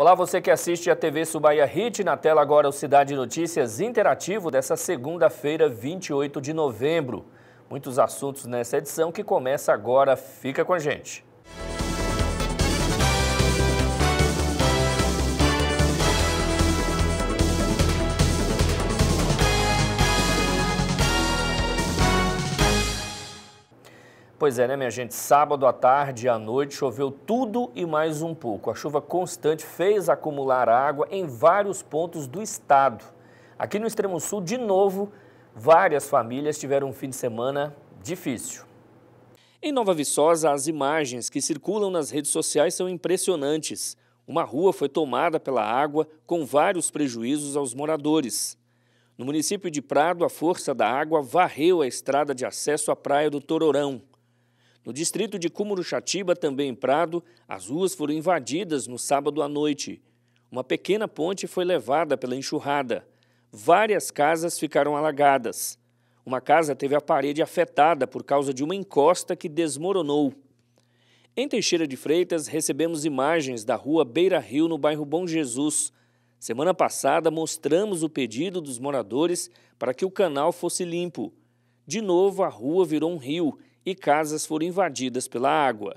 Olá, você que assiste a TV Subaia Hit, na tela agora o Cidade Notícias Interativo dessa segunda-feira, 28 de novembro. Muitos assuntos nessa edição que começa agora, fica com a gente. Pois é, né, minha gente? Sábado à tarde e à noite choveu tudo e mais um pouco. A chuva constante fez acumular água em vários pontos do estado. Aqui no extremo sul, de novo, várias famílias tiveram um fim de semana difícil. Em Nova Viçosa, as imagens que circulam nas redes sociais são impressionantes. Uma rua foi tomada pela água, com vários prejuízos aos moradores. No município de Prado, a força da água varreu a estrada de acesso à Praia do Tororão. No distrito de Cumuruxatiba, também em Prado, as ruas foram invadidas no sábado à noite. Uma pequena ponte foi levada pela enxurrada. Várias casas ficaram alagadas. Uma casa teve a parede afetada por causa de uma encosta que desmoronou. Em Teixeira de Freitas, recebemos imagens da rua Beira Rio, no bairro Bom Jesus. Semana passada, mostramos o pedido dos moradores para que o canal fosse limpo. De novo, a rua virou um rio e casas foram invadidas pela água.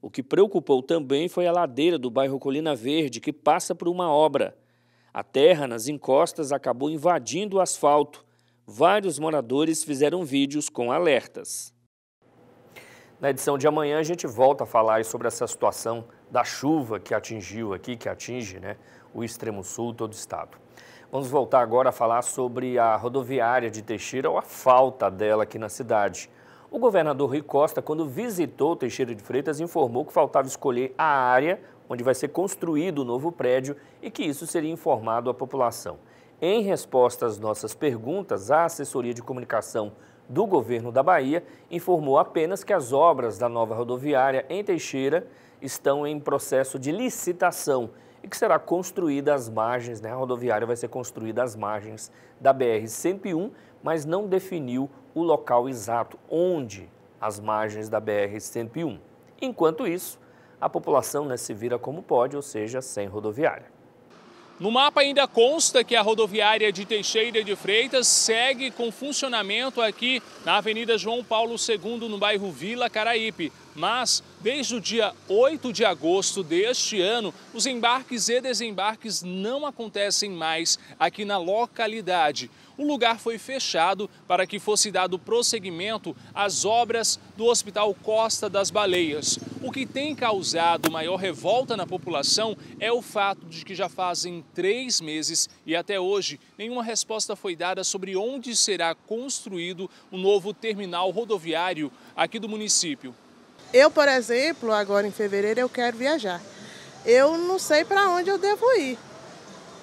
O que preocupou também foi a ladeira do bairro Colina Verde, que passa por uma obra. A terra nas encostas acabou invadindo o asfalto. Vários moradores fizeram vídeos com alertas. Na edição de amanhã a gente volta a falar sobre essa situação da chuva que atingiu aqui, que atinge né, o extremo sul, todo o estado. Vamos voltar agora a falar sobre a rodoviária de Teixeira ou a falta dela aqui na cidade. O governador Rui Costa, quando visitou Teixeira de Freitas, informou que faltava escolher a área onde vai ser construído o novo prédio e que isso seria informado à população. Em resposta às nossas perguntas, a assessoria de comunicação do governo da Bahia informou apenas que as obras da nova rodoviária em Teixeira estão em processo de licitação e que será construída às margens, né? A rodoviária vai ser construída às margens da BR-101 mas não definiu o local exato onde as margens da BR-101. Enquanto isso, a população né, se vira como pode, ou seja, sem rodoviária. No mapa ainda consta que a rodoviária de Teixeira de Freitas segue com funcionamento aqui na Avenida João Paulo II, no bairro Vila Caraípe. Mas, desde o dia 8 de agosto deste ano, os embarques e desembarques não acontecem mais aqui na localidade. O lugar foi fechado para que fosse dado prosseguimento às obras do Hospital Costa das Baleias. O que tem causado maior revolta na população é o fato de que já fazem três meses e até hoje nenhuma resposta foi dada sobre onde será construído o novo terminal rodoviário aqui do município. Eu, por exemplo, agora em fevereiro eu quero viajar. Eu não sei para onde eu devo ir,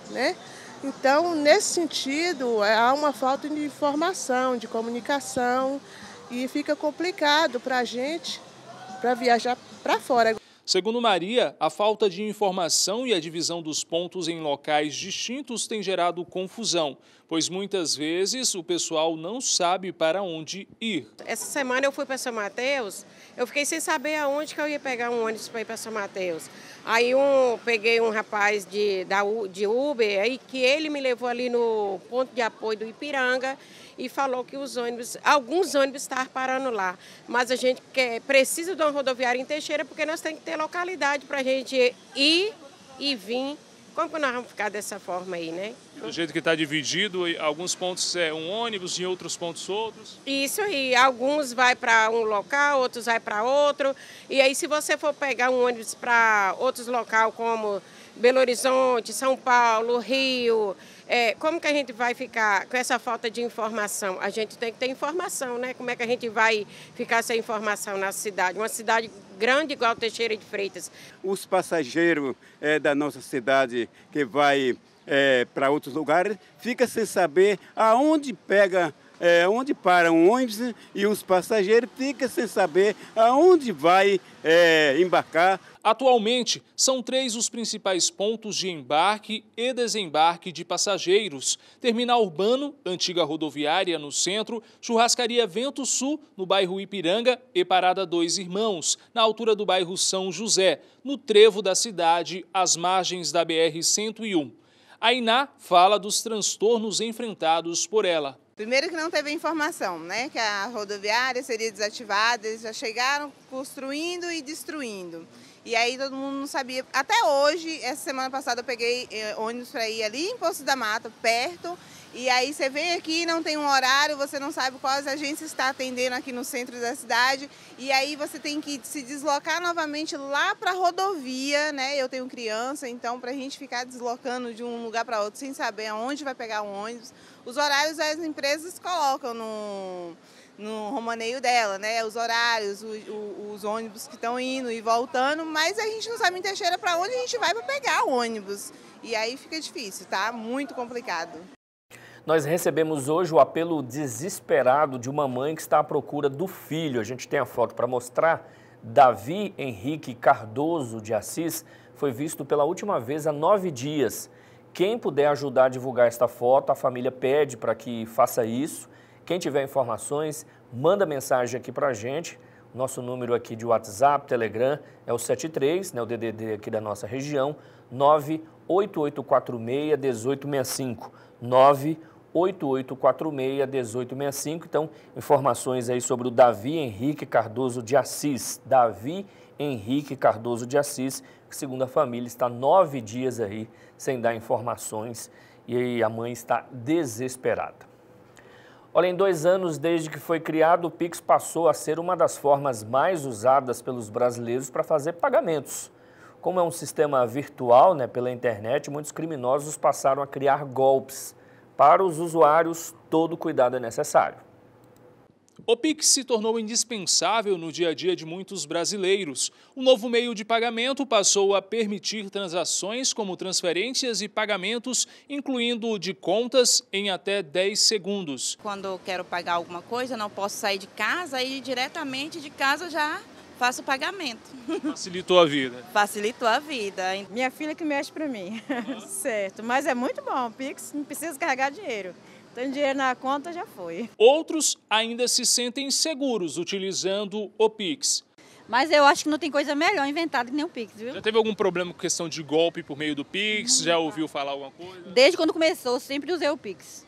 né? Então, nesse sentido, é, há uma falta de informação, de comunicação e fica complicado para a gente para viajar para fora. Segundo Maria, a falta de informação e a divisão dos pontos em locais distintos tem gerado confusão, pois muitas vezes o pessoal não sabe para onde ir. Essa semana eu fui para São Mateus, eu fiquei sem saber aonde que eu ia pegar um ônibus para ir para São Mateus. Aí um, peguei um rapaz de, da, de Uber, aí que ele me levou ali no ponto de apoio do Ipiranga e falou que os ônibus, alguns ônibus estavam parando lá. Mas a gente quer, precisa de uma rodoviária em Teixeira porque nós temos que ter localidade para a gente ir e vir. Como que nós vamos ficar dessa forma aí, né? Do jeito que está dividido, alguns pontos é um ônibus, em outros pontos outros? Isso aí, alguns vai para um local, outros vai para outro. E aí se você for pegar um ônibus para outros local como Belo Horizonte, São Paulo, Rio, é, como que a gente vai ficar com essa falta de informação? A gente tem que ter informação, né? Como é que a gente vai ficar sem informação na cidade? Uma cidade grande igual Teixeira de Freitas. Os passageiros é, da nossa cidade que vai é, para outros lugares fica sem saber aonde pega é, onde para um ônibus né, e os passageiros ficam sem saber aonde vai é, embarcar. Atualmente, são três os principais pontos de embarque e desembarque de passageiros: Terminal Urbano, antiga rodoviária no centro, Churrascaria Vento Sul, no bairro Ipiranga, e Parada Dois Irmãos, na altura do bairro São José, no trevo da cidade, às margens da BR-101. A Iná fala dos transtornos enfrentados por ela. Primeiro que não teve informação, né? Que a rodoviária seria desativada, eles já chegaram construindo e destruindo. E aí todo mundo não sabia. Até hoje, essa semana passada eu peguei eh, ônibus para ir ali em Poço da Mata, perto, e aí você vem aqui, não tem um horário, você não sabe quais agências está atendendo aqui no centro da cidade. E aí você tem que se deslocar novamente lá para a rodovia, né? Eu tenho criança, então para a gente ficar deslocando de um lugar para outro sem saber aonde vai pegar o ônibus. Os horários as empresas colocam no, no romaneio dela, né? Os horários, o, o, os ônibus que estão indo e voltando, mas a gente não sabe em Teixeira para onde a gente vai para pegar o ônibus. E aí fica difícil, tá? Muito complicado. Nós recebemos hoje o apelo desesperado de uma mãe que está à procura do filho. A gente tem a foto para mostrar. Davi Henrique Cardoso de Assis foi visto pela última vez há nove dias. Quem puder ajudar a divulgar esta foto, a família pede para que faça isso. Quem tiver informações, manda mensagem aqui para a gente. Nosso número aqui de WhatsApp, Telegram é o 73, né, o DDD aqui da nossa região, 98846 1865. 98846 8846-1865. Então, informações aí sobre o Davi Henrique Cardoso de Assis. Davi Henrique Cardoso de Assis, que segundo a família está nove dias aí sem dar informações e aí a mãe está desesperada. Olha, em dois anos desde que foi criado, o Pix passou a ser uma das formas mais usadas pelos brasileiros para fazer pagamentos. Como é um sistema virtual, né, pela internet, muitos criminosos passaram a criar golpes. Para os usuários, todo cuidado é necessário. O Pix se tornou indispensável no dia a dia de muitos brasileiros. O novo meio de pagamento passou a permitir transações como transferências e pagamentos, incluindo de contas, em até 10 segundos. Quando eu quero pagar alguma coisa, não posso sair de casa e diretamente de casa já faço o pagamento. Facilitou a vida. Facilitou a vida. Minha filha que mexe para mim. certo. Mas é muito bom. Pix, não precisa carregar dinheiro. Tem dinheiro na conta, já foi. Outros ainda se sentem seguros utilizando o Pix. Mas eu acho que não tem coisa melhor inventada que nem o Pix, viu? Já teve algum problema com questão de golpe por meio do Pix? Não, já ouviu falar alguma coisa? Desde quando começou, sempre usei o Pix.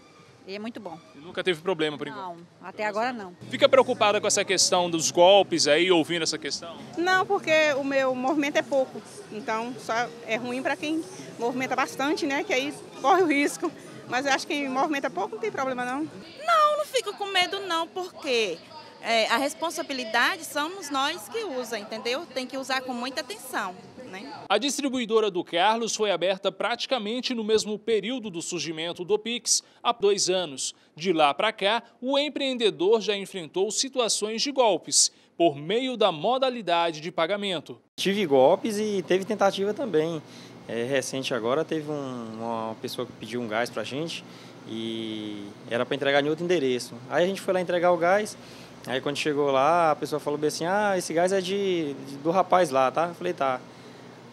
E é muito bom. E nunca teve problema por enquanto? Não, até agora não. Fica preocupada com essa questão dos golpes aí, ouvindo essa questão? Não, porque o meu movimento é pouco. Então, só é ruim para quem movimenta bastante, né? Que aí corre o risco. Mas eu acho que quem movimenta pouco não tem problema, não. Não, não fico com medo, não, porque é, a responsabilidade somos nós que usa, entendeu? Tem que usar com muita atenção. Né? A distribuidora do Carlos foi aberta praticamente no mesmo período do surgimento do Pix, há dois anos. De lá para cá, o empreendedor já enfrentou situações de golpes por meio da modalidade de pagamento. Tive golpes e teve tentativa também. É, recente agora teve um, uma pessoa que pediu um gás para a gente e era para entregar em outro endereço. Aí a gente foi lá entregar o gás, aí quando chegou lá a pessoa falou bem assim, ah, esse gás é de, de do rapaz lá, tá? Eu falei, tá.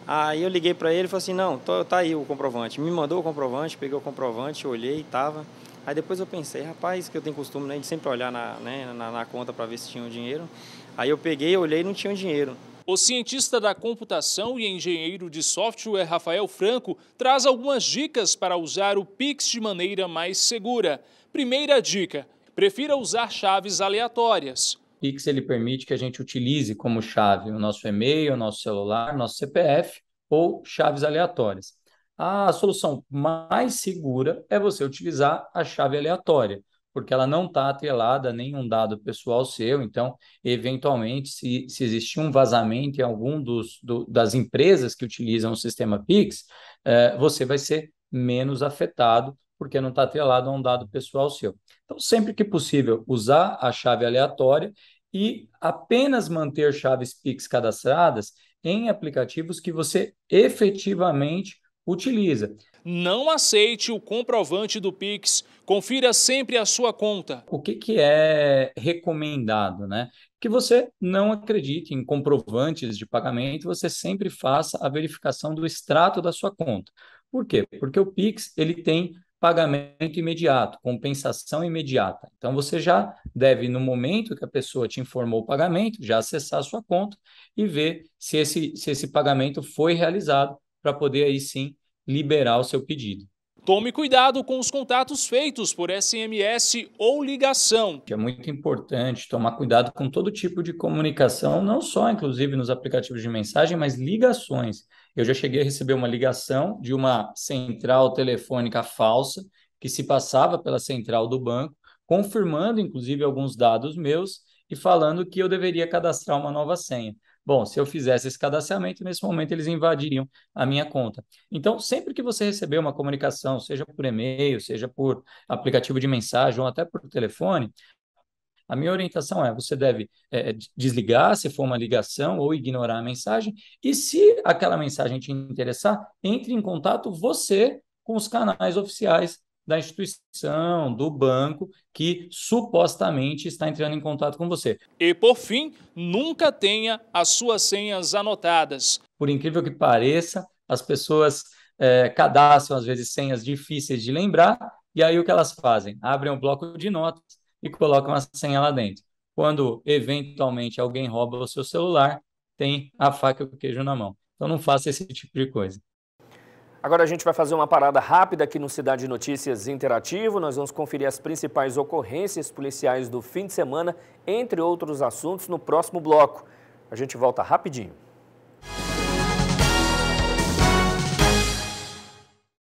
Aí eu liguei para ele e falei assim, não, tô, tá aí o comprovante. Me mandou o comprovante, peguei o comprovante, olhei, tava. Aí depois eu pensei, rapaz, que eu tenho costume né, de sempre olhar na, né, na, na conta para ver se tinha o dinheiro. Aí eu peguei, olhei e não tinha o dinheiro. O cientista da computação e engenheiro de software Rafael Franco traz algumas dicas para usar o Pix de maneira mais segura. Primeira dica: prefira usar chaves aleatórias. Pix ele permite que a gente utilize como chave o nosso e-mail, o nosso celular, nosso CPF ou chaves aleatórias. A solução mais segura é você utilizar a chave aleatória, porque ela não está atrelada a nenhum dado pessoal seu. Então, eventualmente, se, se existir um vazamento em algum dos, do, das empresas que utilizam o sistema Pix, eh, você vai ser menos afetado, porque não está atrelado a um dado pessoal seu. Então, sempre que possível, usar a chave aleatória e apenas manter chaves Pix cadastradas em aplicativos que você efetivamente utiliza. Não aceite o comprovante do Pix. Confira sempre a sua conta. O que, que é recomendado, né? Que você não acredite em comprovantes de pagamento, você sempre faça a verificação do extrato da sua conta. Por quê? Porque o Pix ele tem pagamento imediato, compensação imediata. Então, você já deve, no momento que a pessoa te informou o pagamento, já acessar a sua conta e ver se esse, se esse pagamento foi realizado, para poder aí sim liberar o seu pedido. Tome cuidado com os contatos feitos por SMS ou ligação. É muito importante tomar cuidado com todo tipo de comunicação, não só inclusive nos aplicativos de mensagem, mas ligações. Eu já cheguei a receber uma ligação de uma central telefônica falsa que se passava pela central do banco, confirmando inclusive alguns dados meus e falando que eu deveria cadastrar uma nova senha. Bom, se eu fizesse esse cadastramento, nesse momento eles invadiriam a minha conta. Então, sempre que você receber uma comunicação, seja por e-mail, seja por aplicativo de mensagem ou até por telefone, a minha orientação é: você deve é, desligar se for uma ligação ou ignorar a mensagem. E se aquela mensagem te interessar, entre em contato você com os canais oficiais da instituição, do banco que supostamente está entrando em contato com você. E por fim, nunca tenha as suas senhas anotadas. Por incrível que pareça, as pessoas é, cadastram às vezes senhas difíceis de lembrar e aí o que elas fazem? Abrem um bloco de notas e colocam a senha lá dentro. Quando eventualmente alguém rouba o seu celular, tem a faca e o queijo na mão. Então não faça esse tipo de coisa. Agora a gente vai fazer uma parada rápida aqui no Cidade Notícias Interativo. Nós vamos conferir as principais ocorrências policiais do fim de semana, entre outros assuntos, no próximo bloco. A gente volta rapidinho.